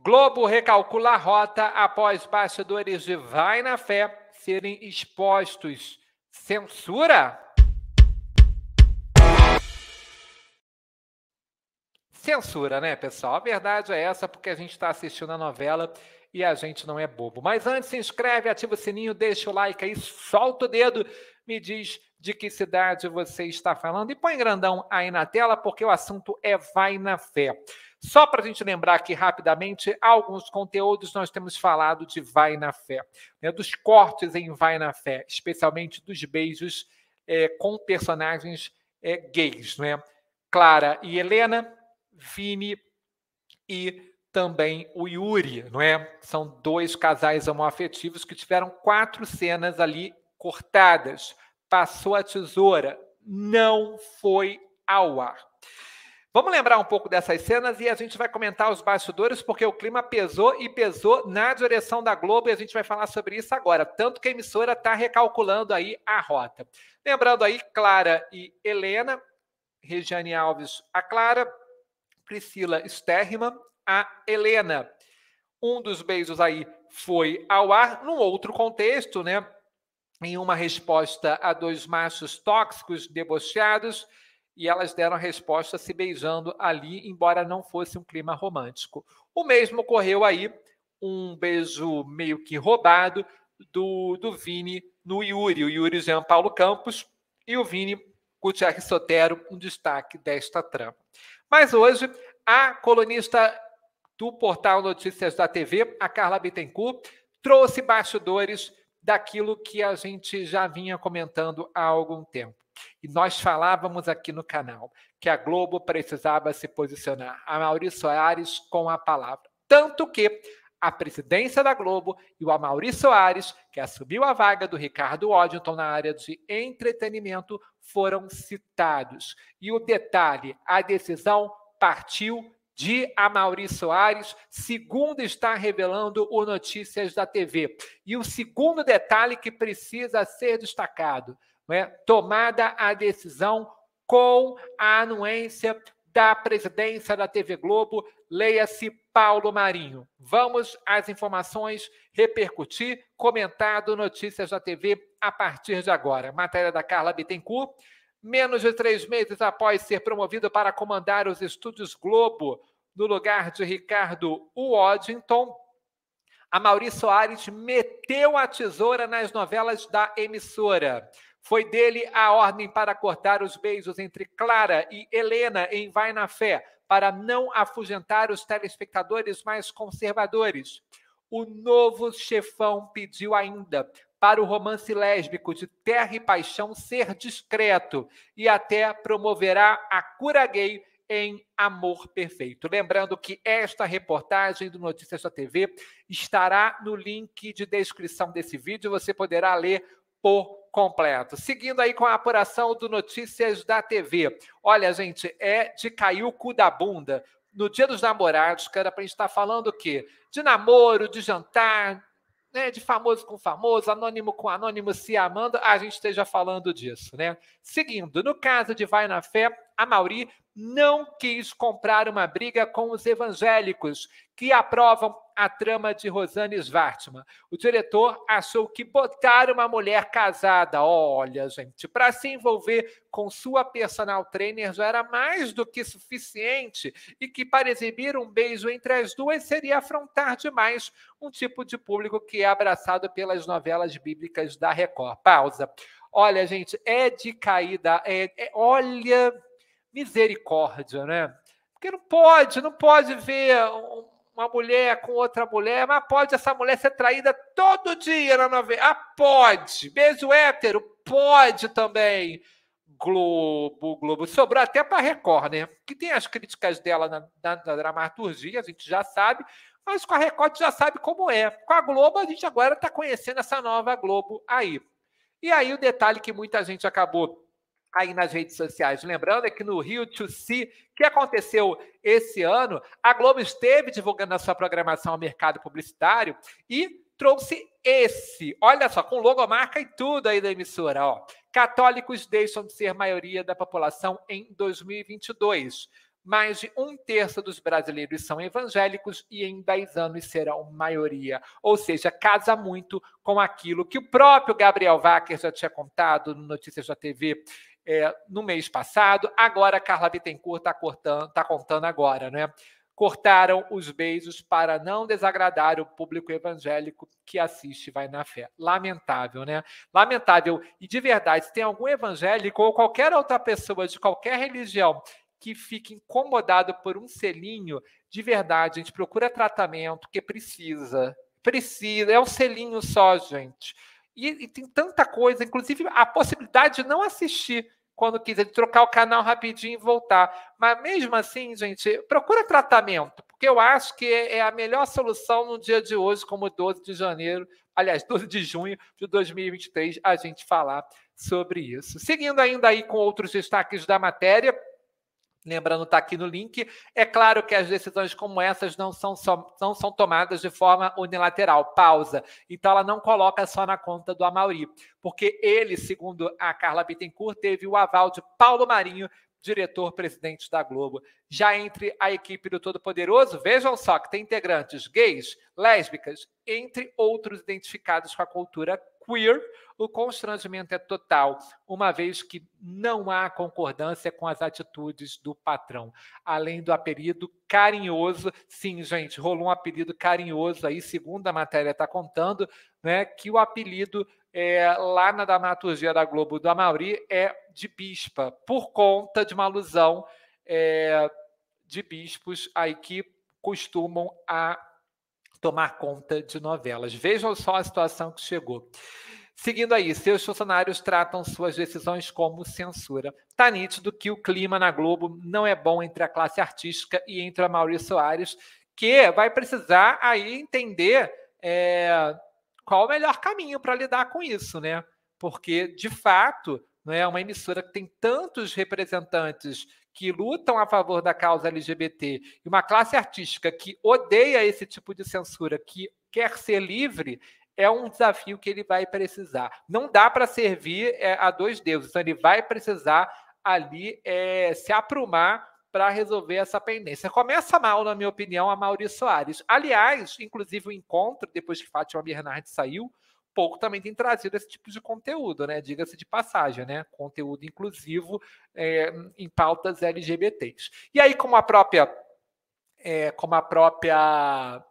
Globo recalcula a rota após bastidores de Vai na Fé serem expostos. Censura? Censura, né, pessoal? A verdade é essa, porque a gente está assistindo a novela e a gente não é bobo. Mas antes, se inscreve, ativa o sininho, deixa o like aí, solta o dedo, me diz de que cidade você está falando e põe grandão aí na tela, porque o assunto é Vai na Fé. Só para a gente lembrar aqui rapidamente, alguns conteúdos nós temos falado de Vai na Fé, né, dos cortes em Vai na Fé, especialmente dos beijos é, com personagens é, gays, né? Clara e Helena, Vini e também o Yuri, não é? São dois casais homoafetivos que tiveram quatro cenas ali cortadas. Passou a tesoura, não foi ao ar. Vamos lembrar um pouco dessas cenas e a gente vai comentar os bastidores, porque o clima pesou e pesou na direção da Globo e a gente vai falar sobre isso agora. Tanto que a emissora está recalculando aí a rota. Lembrando aí, Clara e Helena, Regiane Alves, a Clara, Priscila Sterrima, a Helena. Um dos beijos aí foi ao ar, num outro contexto, né? Em uma resposta a dois machos tóxicos debochados e elas deram resposta se beijando ali, embora não fosse um clima romântico. O mesmo ocorreu aí, um beijo meio que roubado do, do Vini no Yuri, o Yuri Jean Paulo Campos e o Vini Gutierrez Sotero, um destaque desta trama. Mas hoje, a colunista do portal Notícias da TV, a Carla Bittencourt, trouxe bastidores daquilo que a gente já vinha comentando há algum tempo. E nós falávamos aqui no canal que a Globo precisava se posicionar. A Maurício Soares com a palavra. Tanto que a presidência da Globo e o Amaury Soares, que assumiu a vaga do Ricardo Oddington na área de entretenimento, foram citados. E o detalhe, a decisão partiu de Amaury Soares, segundo está revelando o Notícias da TV. E o segundo detalhe que precisa ser destacado, é? tomada a decisão com a anuência da presidência da TV Globo, leia-se Paulo Marinho. Vamos às informações repercutir, comentado notícias da TV a partir de agora. Matéria da Carla Bittencourt. Menos de três meses após ser promovido para comandar os estúdios Globo, no lugar de Ricardo Waddington, a Maurício Soares meteu a tesoura nas novelas da emissora. Foi dele a ordem para cortar os beijos entre Clara e Helena em Vai na Fé, para não afugentar os telespectadores mais conservadores. O novo chefão pediu ainda para o romance lésbico de Terra e Paixão ser discreto e até promoverá a cura gay em Amor Perfeito. Lembrando que esta reportagem do Notícias da TV estará no link de descrição desse vídeo, você poderá ler por completo. Seguindo aí com a apuração do Notícias da TV. Olha, gente, é de cair o cu da bunda. No dia dos namorados, Que era para a gente estar tá falando o quê? De namoro, de jantar, né? De famoso com famoso, anônimo com anônimo, se amando, a gente esteja falando disso, né? Seguindo, no caso de Vai na Fé, a Mauri não quis comprar uma briga com os evangélicos, que aprovam a trama de Rosane Svartman. O diretor achou que botar uma mulher casada, olha, gente, para se envolver com sua personal trainer já era mais do que suficiente e que para exibir um beijo entre as duas seria afrontar demais um tipo de público que é abraçado pelas novelas bíblicas da Record. Pausa. Olha, gente, é de caída. É, é, olha, misericórdia, né? Porque não pode, não pode ver uma mulher com outra mulher, mas pode essa mulher ser traída todo dia na novela. Ah, pode. Beijo hétero, pode também. Globo, Globo. Sobrou até para Record, né? Que tem as críticas dela na, na, na, dramaturgia, a gente já sabe, mas com a Record já sabe como é. Com a Globo, a gente agora está conhecendo essa nova Globo aí. E aí o detalhe que muita gente acabou aí nas redes sociais. Lembrando é que no Rio to See, que aconteceu esse ano, a Globo esteve divulgando a sua programação ao mercado publicitário e trouxe esse. Olha só, com logomarca e tudo aí da emissora, ó. Católicos deixam de ser maioria da população em 2022. Mais de um terço dos brasileiros são evangélicos e em 10 anos serão maioria. Ou seja, casa muito com aquilo que o próprio Gabriel Wacker já tinha contado no Notícias da TV é, no mês passado. Agora a Carla Bittencourt está cortando, tá contando agora, né? Cortaram os beijos para não desagradar o público evangélico que assiste e Vai na Fé. Lamentável, né? Lamentável. E de verdade, se tem algum evangélico ou qualquer outra pessoa de qualquer religião que fique incomodado por um selinho, de verdade, a gente procura tratamento que precisa. Precisa, é um selinho só, gente. E, e, tem tanta coisa, inclusive a possibilidade de não assistir quando quiser trocar o canal rapidinho e voltar. Mas mesmo assim, gente, procura tratamento, porque eu acho que é, é a melhor solução no dia de hoje, como 12 de janeiro, aliás, 12 de junho de 2023, a gente falar sobre isso. Seguindo ainda aí com outros destaques da matéria, Lembrando, está aqui no link. É claro que as decisões como essas não são, só, não são tomadas de forma unilateral. Pausa. Então, ela não coloca só na conta do Amauri, porque ele, segundo a Carla Bittencourt, teve o aval de Paulo Marinho diretor-presidente da Globo, já entre a equipe do Todo-Poderoso. Vejam só que tem integrantes gays, lésbicas, entre outros identificados com a cultura queer. O constrangimento é total, uma vez que não há concordância com as atitudes do patrão. Além do apelido carinhoso, sim, gente, rolou um apelido carinhoso aí, segundo a matéria está contando, né, que o apelido é, lá na dramaturgia da Globo do Amauri é de bispa, por conta de uma alusão é, de bispos aí que costumam a tomar conta de novelas. Vejam só a situação que chegou. Seguindo aí, seus funcionários tratam suas decisões como censura. Está nítido que o clima na Globo não é bom entre a classe artística e entre a Maurício Soares, que vai precisar aí entender é, qual o melhor caminho para lidar com isso, né? Porque, de fato, não é uma emissora que tem tantos representantes que lutam a favor da causa LGBT e uma classe artística que odeia esse tipo de censura, que quer ser livre, é um desafio que ele vai precisar. Não dá para servir é, a dois deuses, então ele vai precisar ali é, se aprumar para resolver essa pendência. Começa mal, na minha opinião, a Maurício Soares. Aliás, inclusive o encontro, depois que Fátima Bernardes saiu, pouco também tem trazido esse tipo de conteúdo, né? Diga-se de passagem, né? Conteúdo inclusivo é, em pautas LGBTs. E aí, como a própria, é, como a própria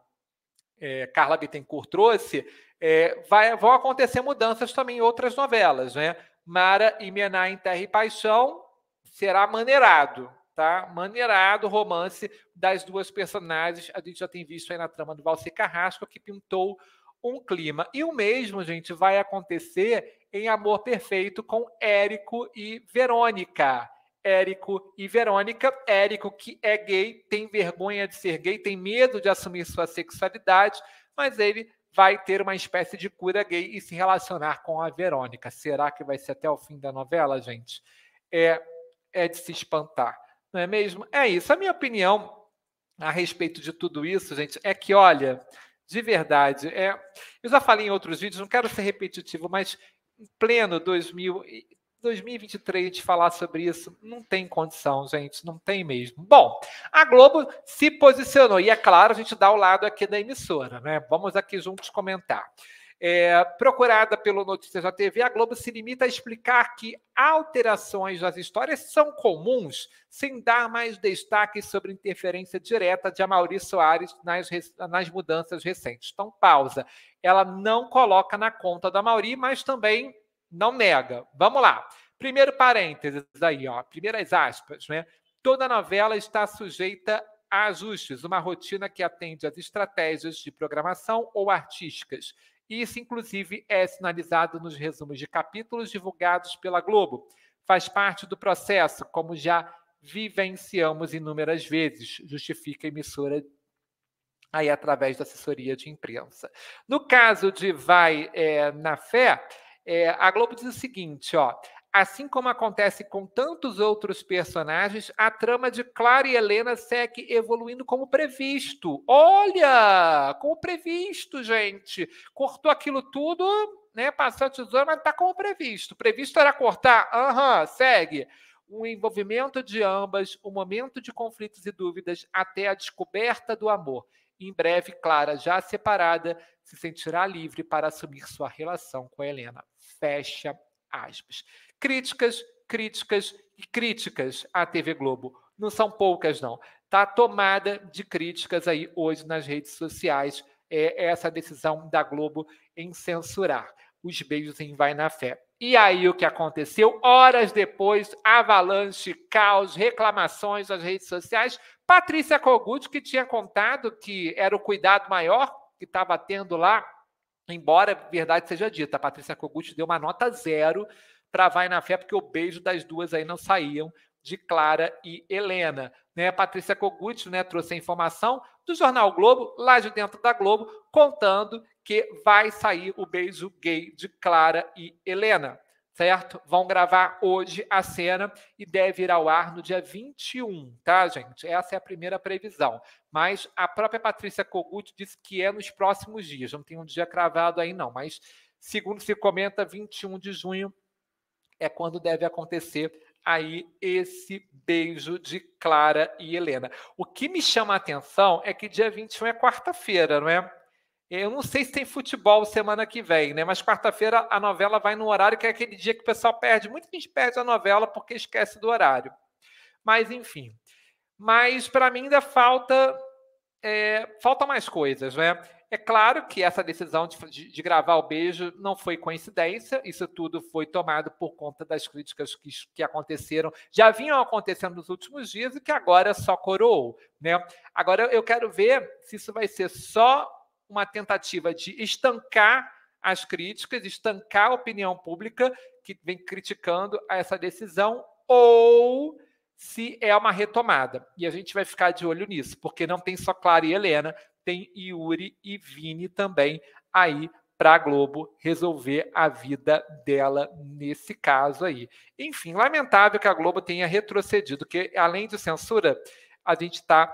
é, Carla Bittencourt trouxe, é, vai, vão acontecer mudanças também em outras novelas, né? Mara e Mená em Terra e Paixão será maneirado tá? Maneirado romance das duas personagens. A gente já tem visto aí na trama do Valci Carrasco, que pintou um clima. E o mesmo, gente, vai acontecer em Amor Perfeito com Érico e Verônica. Érico e Verônica. Érico, que é gay, tem vergonha de ser gay, tem medo de assumir sua sexualidade, mas ele vai ter uma espécie de cura gay e se relacionar com a Verônica. Será que vai ser até o fim da novela, gente? É, é de se espantar. Não é mesmo? É isso. A minha opinião a respeito de tudo isso, gente, é que, olha, de verdade, é, eu já falei em outros vídeos, não quero ser repetitivo, mas em pleno 2000, 2023 de falar sobre isso, não tem condição, gente, não tem mesmo. Bom, a Globo se posicionou, e é claro, a gente dá o lado aqui da emissora, né? Vamos aqui juntos comentar é, procurada pelo Notícias da TV, a Globo se limita a explicar que alterações nas histórias são comuns, sem dar mais destaque sobre interferência direta de Amaury Soares nas, nas mudanças recentes. Então, pausa. Ela não coloca na conta da Amaury, mas também não nega. Vamos lá. Primeiro parênteses aí, ó. Primeiras aspas, né? Toda novela está sujeita a ajustes, uma rotina que atende às estratégias de programação ou artísticas isso, inclusive, é sinalizado nos resumos de capítulos divulgados pela Globo. Faz parte do processo, como já vivenciamos inúmeras vezes, justifica a emissora aí através da assessoria de imprensa. No caso de Vai é, na Fé, é, a Globo diz o seguinte, ó, Assim como acontece com tantos outros personagens, a trama de Clara e Helena segue evoluindo como previsto. Olha! Como previsto, gente. Cortou aquilo tudo, né? Passou a tesoura, mas tá como previsto. Previsto era cortar. Aham, uhum, segue. O envolvimento de ambas, o momento de conflitos e dúvidas, até a descoberta do amor. Em breve, Clara, já separada, se sentirá livre para assumir sua relação com Helena. Fecha aspas. Críticas, críticas e críticas à TV Globo. Não são poucas, não. Está tomada de críticas aí hoje nas redes sociais é, é essa decisão da Globo em censurar os beijos em Vai na Fé. E aí o que aconteceu? Horas depois, avalanche, caos, reclamações nas redes sociais. Patrícia Kogut, que tinha contado que era o cuidado maior que estava tendo lá Embora verdade seja dita, a Patrícia Kogut deu uma nota zero para Vai na Fé, porque o beijo das duas aí não saíam de Clara e Helena. Né? A Patrícia Kogut né, trouxe a informação do Jornal Globo, lá de dentro da Globo, contando que vai sair o beijo gay de Clara e Helena certo? Vão gravar hoje a cena e deve ir ao ar no dia 21, tá, gente? Essa é a primeira previsão. Mas a própria Patrícia Kogut disse que é nos próximos dias. Não tem um dia cravado aí, não. Mas, segundo se comenta, 21 de junho é quando deve acontecer aí esse beijo de Clara e Helena. O que me chama a atenção é que dia 21 é quarta-feira, não é? Eu não sei se tem futebol semana que vem, né? Mas quarta-feira a novela vai no horário que é aquele dia que o pessoal perde. Muita gente perde a novela porque esquece do horário. Mas enfim. Mas para mim ainda falta é, falta mais coisas, né? É claro que essa decisão de, de, de, gravar o beijo não foi coincidência, isso tudo foi tomado por conta das críticas que, que aconteceram, já vinham acontecendo nos últimos dias e que agora só coroou. Né? Agora eu quero ver se isso vai ser só uma tentativa de estancar as críticas, estancar a opinião pública que vem criticando essa decisão, ou se é uma retomada. E a gente vai ficar de olho nisso, porque não tem só Clara e Helena, tem Yuri e Vini também aí para a Globo resolver a vida dela nesse caso aí. Enfim, lamentável que a Globo tenha retrocedido, que além de censura, a gente está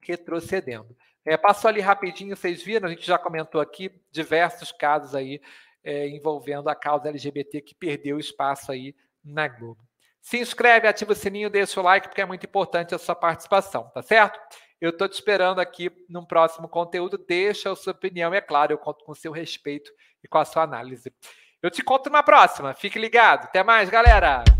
retrocedendo. É, passou ali rapidinho, vocês viram, a gente já comentou aqui diversos casos aí é, envolvendo a causa LGBT que perdeu espaço aí na Globo. Se inscreve, ativa o sininho, deixa o like, porque é muito importante a sua participação, tá certo? Eu estou te esperando aqui num próximo conteúdo. Deixa a sua opinião, é claro, eu conto com o seu respeito e com a sua análise. Eu te conto na próxima. Fique ligado. Até mais, galera!